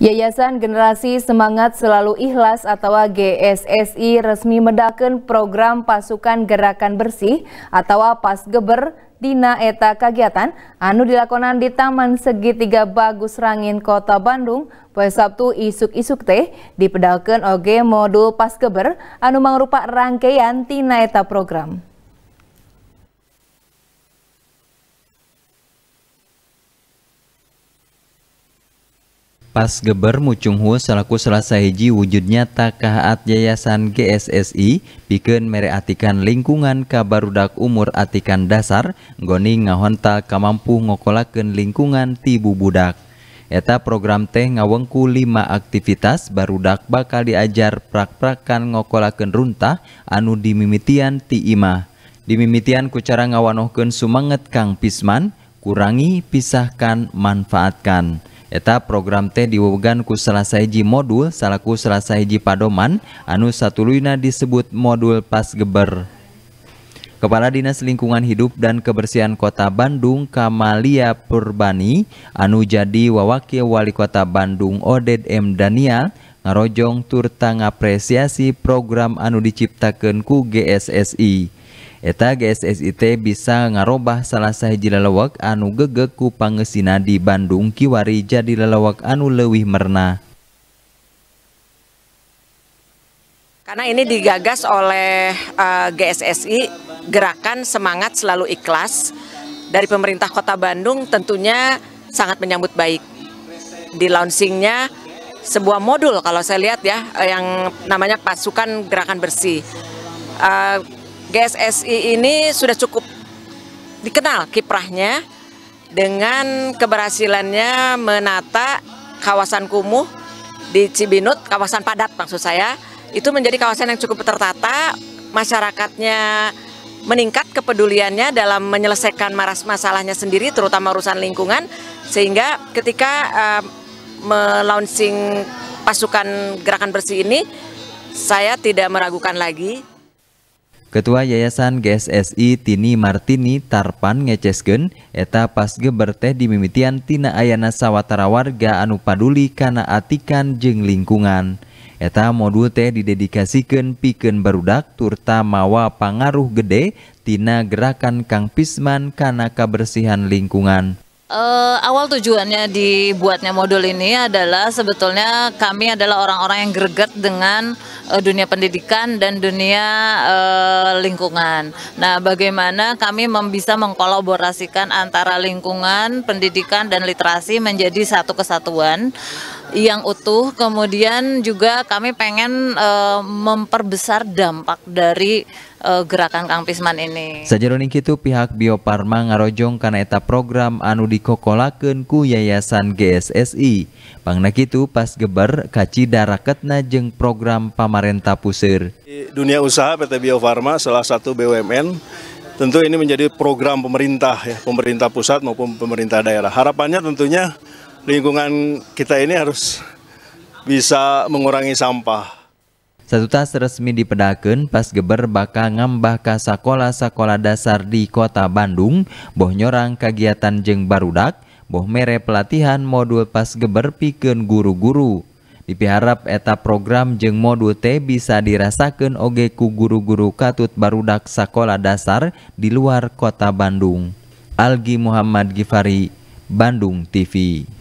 Yayasan Generasi Semangat Selalu Ikhlas atau GSSI resmi medakan program pasukan gerakan bersih atau PASGEBER Dina Eta Kegiatan Anu dilakonan di Taman Segitiga Bagus Rangin Kota Bandung pada Sabtu isuk-isuk teh dipedalkan oge modul PASGEBER Anu mangrupa rangkaian Tina Eta program. Pas Geber mucungwu selaku selesai hiji wujudnya takahaat Yayasan GSSI piken mere atikan lingkungan kabardak umur atikan dasar,gonni ngahonta kamampmpu ngokolaken lingkungan tibubudak. Eta program teh ngawengku 5 aktivitas barudak bakal diajar prakprakkan ngokolaken runtah anu diititian tiimah. Di mimikian kucara ngawanoh keun summant Kang pissman kurangi pisahkan manfaatkan. Eta program teh diwugan ku salah modul salaku salah padoman anu satuluina disebut modul pas geber. Kepala Dinas Lingkungan Hidup dan Kebersihan Kota Bandung Kamalia Purbani anu jadi wawakil wali kota Bandung Oded M. Daniel ngarojong turta ngapresiasi program anu diciptakan ku GSSI. Eta GSSIT bisa ngarobah salah sahiji lelewek anu gegek ku pangesina di Bandung Kiwari jadi lelewek anu lewih merna. Karena ini digagas oleh uh, eh, GSSI, Gerakan Semangat Selalu Ikhlas, dari pemerintah kota Bandung tentunya sangat menyambut baik. Di launchingnya sebuah modul kalau saya lihat ya, eh, yang namanya Pasukan Gerakan Bersih. Uh, GSSI ini sudah cukup dikenal kiprahnya dengan keberhasilannya menata kawasan kumuh di Cibinut, kawasan padat maksud saya, itu menjadi kawasan yang cukup tertata, masyarakatnya meningkat kepeduliannya dalam menyelesaikan maras masalahnya sendiri, terutama urusan lingkungan, sehingga ketika uh, melaunching pasukan gerakan bersih ini, saya tidak meragukan lagi Ketua Yayasan GSSI Tini Martini Tarpan Ngecesgen eta pas geberteh dimimitian tina ayana sawatara warga anu paduli kana atikan jeng lingkungan. Eta modul teh didedikasikan piken barudak turta mawa pangaruh gede tina gerakan Kang Pisman kana kebersihan lingkungan. Uh, awal tujuannya dibuatnya modul ini adalah sebetulnya kami adalah orang-orang yang greget dengan uh, dunia pendidikan dan dunia uh, lingkungan. Nah, bagaimana kami bisa mengkolaborasikan antara lingkungan, pendidikan, dan literasi menjadi satu kesatuan yang utuh. Kemudian juga kami pengen uh, memperbesar dampak dari uh, gerakan Kang Pisman ini. Sajaroning itu, pihak Farma ngarojong karena eta program anu dikokolakeun ku Yayasan GSSI. Pangna kitu pas geber kaci ketna jeung program pamarenta pusir. Di dunia usaha PT Bio Farma salah satu BUMN Tentu ini menjadi program pemerintah ya, pemerintah pusat maupun pemerintah daerah. Harapannya tentunya lingkungan kita ini harus bisa mengurangi sampah tas resmi dipedakan pas geber bakal ngambah ka sekolah-sekolah dasar di kota Bandung, boh nyorang kegiatan jeng barudak, boh mere pelatihan modul pas geber pikeun guru-guru. Dipiharap eta program jeng modul teh bisa dirasakan oge ku guru-guru katut barudak sekolah dasar di luar kota Bandung. Algi Muhammad Gifari, Bandung TV